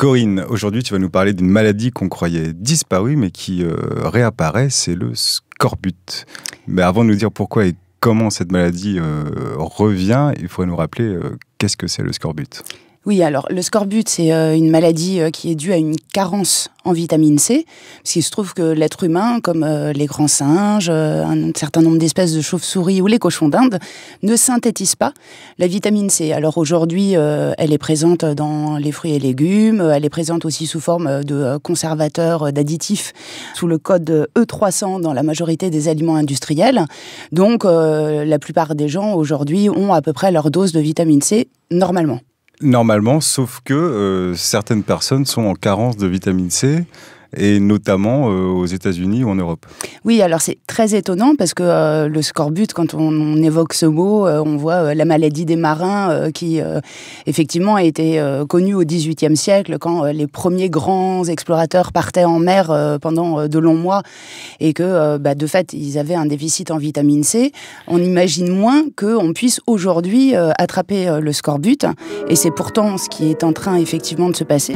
Corinne, aujourd'hui tu vas nous parler d'une maladie qu'on croyait disparue mais qui euh, réapparaît, c'est le scorbut. Mais avant de nous dire pourquoi et comment cette maladie euh, revient, il faudrait nous rappeler euh, qu'est-ce que c'est le scorbut. Oui, alors le scorbut, c'est euh, une maladie euh, qui est due à une carence en vitamine C, parce qu'il se trouve que l'être humain, comme euh, les grands singes, un certain nombre d'espèces de chauves-souris ou les cochons d'Inde, ne synthétise pas la vitamine C. Alors aujourd'hui, elle est présente dans les fruits et légumes, elle est présente aussi sous forme de conservateurs, d'additifs, sous le code E300 dans la majorité des aliments industriels. Donc la plupart des gens aujourd'hui ont à peu près leur dose de vitamine C normalement. Normalement, sauf que euh, certaines personnes sont en carence de vitamine C et notamment euh, aux États-Unis ou en Europe. Oui, alors c'est très étonnant parce que euh, le scorbut, quand on, évoque ce mot, euh, on voit la maladie des marins qui, effectivement, a été connue au XVIIIe siècle quand les premiers grands explorateurs partaient en mer pendant de longs mois et que, bah, de fait, ils avaient un déficit en vitamine C. On imagine moins qu'on puisse aujourd'hui attraper le scorbut et c'est pourtant ce qui est en train effectivement de se passer.